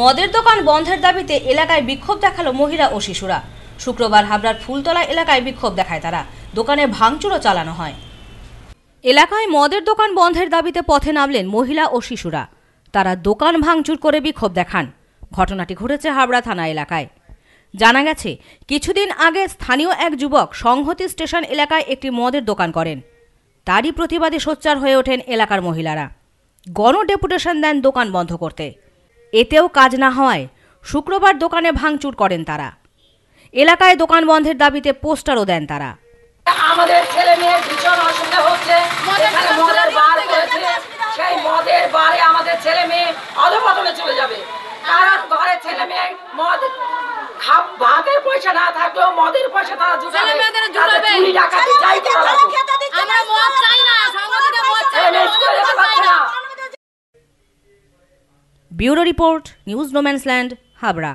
মদের দোকান বন্ধের দাবিতে এলাকায় বিক্ষোভ দেখালো মহিলা ও শিশুরা শুক্রবার হাবড়ার ফুলতলা এলাকায় বিক্ষোভ দেখায় তারা দোকানে ভাঙচুরও চালানো হয় এলাকায় মদের দোকান বন্ধের দাবিতে পথে নামলেন মহিলা ও শিশুরা তারা দোকান ভাঙচুর করে বিক্ষোভ দেখান ঘটনাটি ঘটেছে হাবড়া থানা এলাকায় জানা গেছে কিছুদিন আগে স্থানীয় এক যুবক সংহতি স্টেশন এলাকায় একটি মদের দোকান করেন তারই প্রতিবাদে সোচ্চার হয়ে ওঠেন এলাকার মহিলারা গণ ডেপুটেশন দেন দোকান বন্ধ করতে এতেও কাজ না হয় শুক্রবার দোকানে ভাঙচুর করেন তারা এলাকায় দোকান বন্ধের দাবিতে পোস্টারও দেন তারা আমাদের ছেলে মেয়ের ভীষণ অসুবিধা হচ্ছে এখানে মদের বার করেছে সেই মদের বারে আমাদের ছেলে মেয়ে অধপতনে চলে যাবে হ্যাঁ। ঘরে ছেলে মেয়ে মদ ভাতের পয়সা না থাকলেও মদের পয়সা তারা জুটাবে চুরি ডাকাতি যাই করা bureau report news no man's land Habra